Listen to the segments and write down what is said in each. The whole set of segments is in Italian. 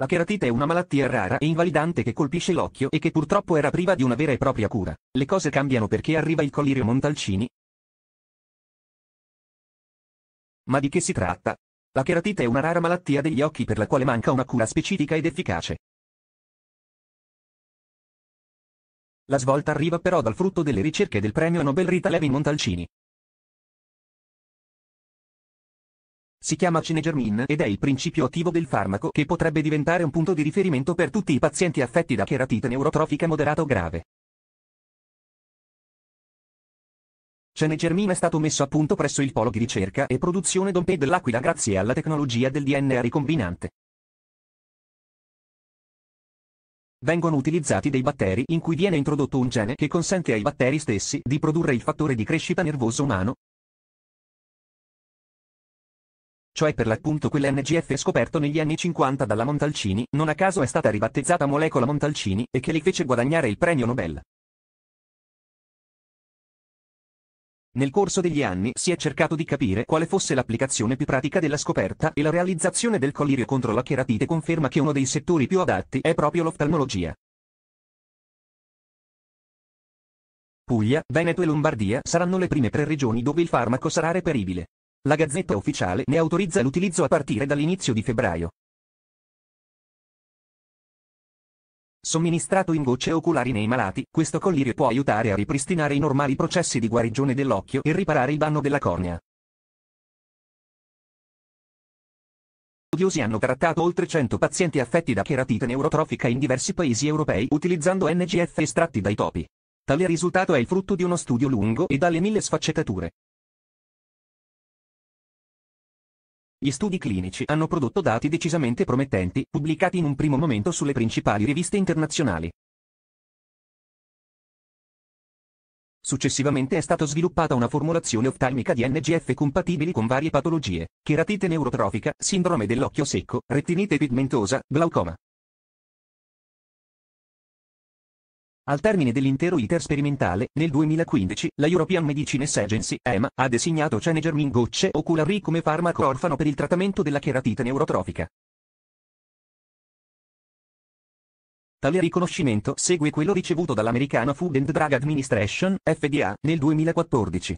La cheratite è una malattia rara e invalidante che colpisce l'occhio e che purtroppo era priva di una vera e propria cura. Le cose cambiano perché arriva il colirio Montalcini. Ma di che si tratta? La cheratite è una rara malattia degli occhi per la quale manca una cura specifica ed efficace. La svolta arriva però dal frutto delle ricerche del premio Nobel Rita Levi Montalcini. Si chiama Cinegermin ed è il principio attivo del farmaco che potrebbe diventare un punto di riferimento per tutti i pazienti affetti da cheratite neurotrofica moderata o grave. Cenegermina è stato messo a punto presso il polo di ricerca e produzione Dompe dell'Aquila grazie alla tecnologia del DNA ricombinante. Vengono utilizzati dei batteri in cui viene introdotto un gene che consente ai batteri stessi di produrre il fattore di crescita nervoso umano, cioè per l'appunto quell'NGF scoperto negli anni 50 dalla Montalcini, non a caso è stata ribattezzata molecola Montalcini e che li fece guadagnare il premio Nobel. Nel corso degli anni si è cercato di capire quale fosse l'applicazione più pratica della scoperta e la realizzazione del collirio contro la cheratite conferma che uno dei settori più adatti è proprio l'oftalmologia. Puglia, Veneto e Lombardia saranno le prime tre regioni dove il farmaco sarà reperibile. La Gazzetta Ufficiale ne autorizza l'utilizzo a partire dall'inizio di febbraio. Somministrato in gocce oculari nei malati, questo collirio può aiutare a ripristinare i normali processi di guarigione dell'occhio e riparare il danno della cornea. Studiosi hanno trattato oltre 100 pazienti affetti da cheratite neurotrofica in diversi paesi europei utilizzando NGF estratti dai topi. Tale risultato è il frutto di uno studio lungo e dalle mille sfaccettature. Gli studi clinici hanno prodotto dati decisamente promettenti, pubblicati in un primo momento sulle principali riviste internazionali. Successivamente è stata sviluppata una formulazione oftalmica di NGF compatibili con varie patologie, cheratite neurotrofica, sindrome dell'occhio secco, retinite pigmentosa, glaucoma. Al termine dell'intero iter sperimentale, nel 2015, la European Medicines Agency, EMA, ha designato Cenegermin gocce oculari come farmaco orfano per il trattamento della cheratite neurotrofica. Tale riconoscimento segue quello ricevuto dall'americana Food and Drug Administration, FDA, nel 2014.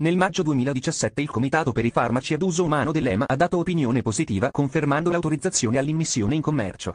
Nel maggio 2017 il Comitato per i farmaci ad uso umano dell'EMA ha dato opinione positiva confermando l'autorizzazione all'immissione in commercio.